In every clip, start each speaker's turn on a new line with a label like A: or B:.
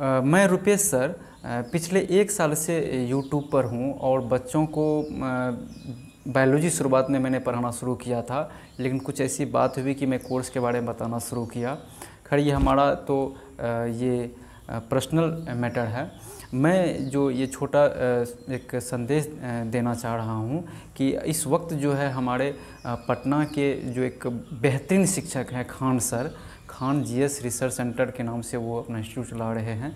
A: मैं रुपेश सर पिछले एक साल से यूट्यूब पर हूँ और बच्चों को बायोलॉजी शुरुआत में मैंने पढ़ाना शुरू किया था लेकिन कुछ ऐसी बात हुई कि मैं कोर्स के बारे में बताना शुरू किया खैर ये हमारा तो ये पर्सनल मैटर है मैं जो ये छोटा एक संदेश देना चाह रहा हूँ कि इस वक्त जो है हमारे पटना के जो एक बेहतरीन शिक्षक हैं Khan sir Khan GS research centre के नाम से वो अपना इंस्टीट्यूट चला रहे हैं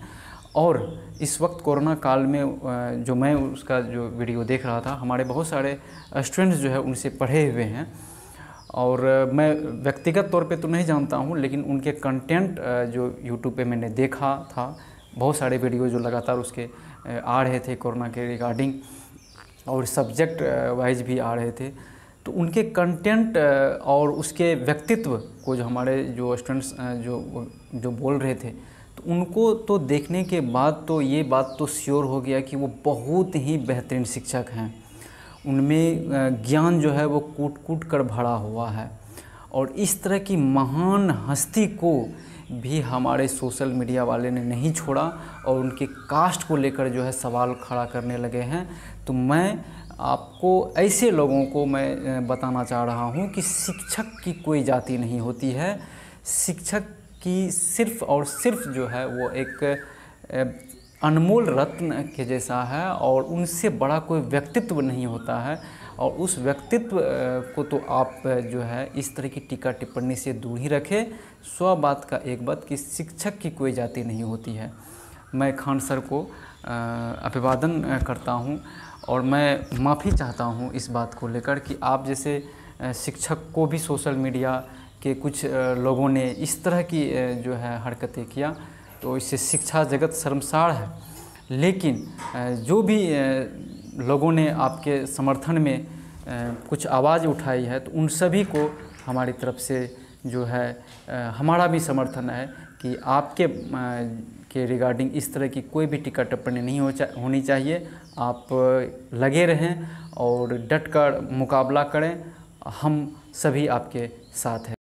A: और इस वक्त कोरोना काल में जो मैं उसका जो वीडियो देख रहा था हमारे बहुत सारे स्टूडेंट्स जो है उनसे पढ़े हुए हैं और मैं व्यक्तिगत तौर पे तो नहीं जानता हूँ लेकिन उनके कंटेंट जो यूट्यूब पे मैंने देखा था बहुत सारे वीडियो जो लगातार उसके आ रहे थे कोरोना के रिगार्डिंग और सब्जेक्ट वाइज भी आ रहे थे तो उनके कंटेंट और उसके व्यक्तित्व को जो हमारे जो स्टूडेंट्स जो जो बोल रहे थे तो उनको तो देखने के बाद तो ये बात तो श्योर हो गया कि वो बहुत ही बेहतरीन शिक्षक हैं उनमें ज्ञान जो है वो कूट कूट कर भरा हुआ है और इस तरह की महान हस्ती को भी हमारे सोशल मीडिया वाले ने नहीं छोड़ा और उनके कास्ट को लेकर जो है सवाल खड़ा करने लगे हैं तो मैं आपको ऐसे लोगों को मैं बताना चाह रहा हूँ कि शिक्षक की कोई जाति नहीं होती है शिक्षक की सिर्फ और सिर्फ जो है वो एक अनमोल रत्न के जैसा है और उनसे बड़ा कोई व्यक्तित्व नहीं होता है और उस व्यक्तित्व को तो आप जो है इस तरह की टीका टिप्पणी से दूर ही रखें स्व बात का एक बात कि शिक्षक की कोई जाति नहीं होती है मैं खान सर को अभिवादन करता हूँ और मैं माफ़ी चाहता हूँ इस बात को लेकर कि आप जैसे शिक्षक को भी सोशल मीडिया के कुछ लोगों ने इस तरह की जो है हरकतें किया तो इससे शिक्षा जगत शर्मसार है लेकिन जो भी लोगों ने आपके समर्थन में कुछ आवाज़ उठाई है तो उन सभी को हमारी तरफ से जो है हमारा भी समर्थन है कि आपके के रिगार्डिंग इस तरह की कोई भी टिकट टिप्पणी नहीं हो चा, होनी चाहिए आप लगे रहें और डट कर मुकाबला करें हम सभी आपके साथ हैं